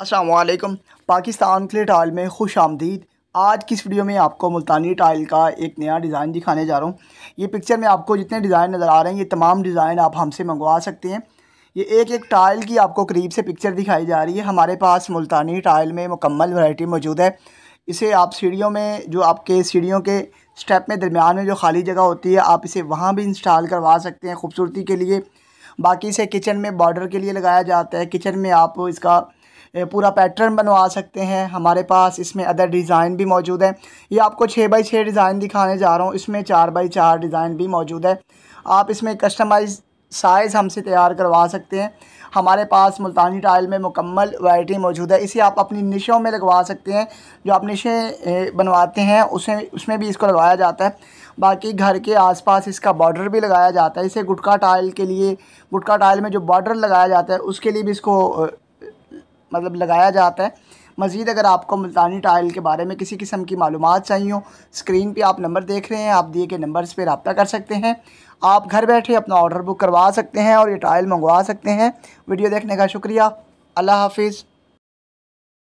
असलकम पाकिस्तान के टाइल में खुश आमदीद आज की इस वीडियो में आपको मुल्तानी टाइल का एक नया डिज़ाइन दिखाने जा रहा हूँ ये पिक्चर में आपको जितने डिज़ाइन नज़र आ रहे हैं ये तमाम डिज़ाइन आप हमसे मंगवा सकते हैं ये एक एक टाइल की आपको करीब से पिक्चर दिखाई जा रही है हमारे पास मुल्तानी टाइल में मुकम्मल वैराइटी मौजूद है इसे आप सीढ़ियों में जो आपके सीढ़ियों के स्टेप में दरमियान में जो खाली जगह होती है आप इसे वहाँ भी इंस्टॉल करवा सकते हैं खूबसूरती के लिए बाकी इसे किचन में बॉर्डर के लिए लगाया जाता है किचन में आप इसका पूरा पैटर्न बनवा सकते हैं हमारे पास इसमें अदर डिज़ाइन भी मौजूद है ये आपको छः बाई छः डिज़ाइन दिखाने जा रहा हूँ इसमें चार बाई चार डिज़ाइन भी मौजूद है आप इसमें कस्टमाइज साइज़ हमसे तैयार करवा सकते हैं हमारे पास मुल्तानी टाइल में मुकम्मल वाइटी मौजूद है इसे आप अपनी निशों में लगवा सकते हैं जो आप निशे बनवाते हैं उसे उसमें भी इसको लगाया जाता है बाकी घर के आसपास इसका बॉर्डर भी लगाया जाता है इसे गुटका टाइल के लिए गुटका टाइल में जो बॉर्डर लगाया जाता है उसके लिए भी इसको मतलब लगाया जाता है मज़ीद अगर आपको मुल्तानी टाइल के बारे में किसी किस्म की मालूम चाहिए हो स्क्रीन पे आप नंबर देख रहे हैं आप दिए गए नंबर्स पे रबता कर सकते हैं आप घर बैठे अपना ऑर्डर बुक करवा सकते हैं और ये टाइल मंगवा सकते हैं वीडियो देखने का शुक्रिया अल्लाह हाफिज़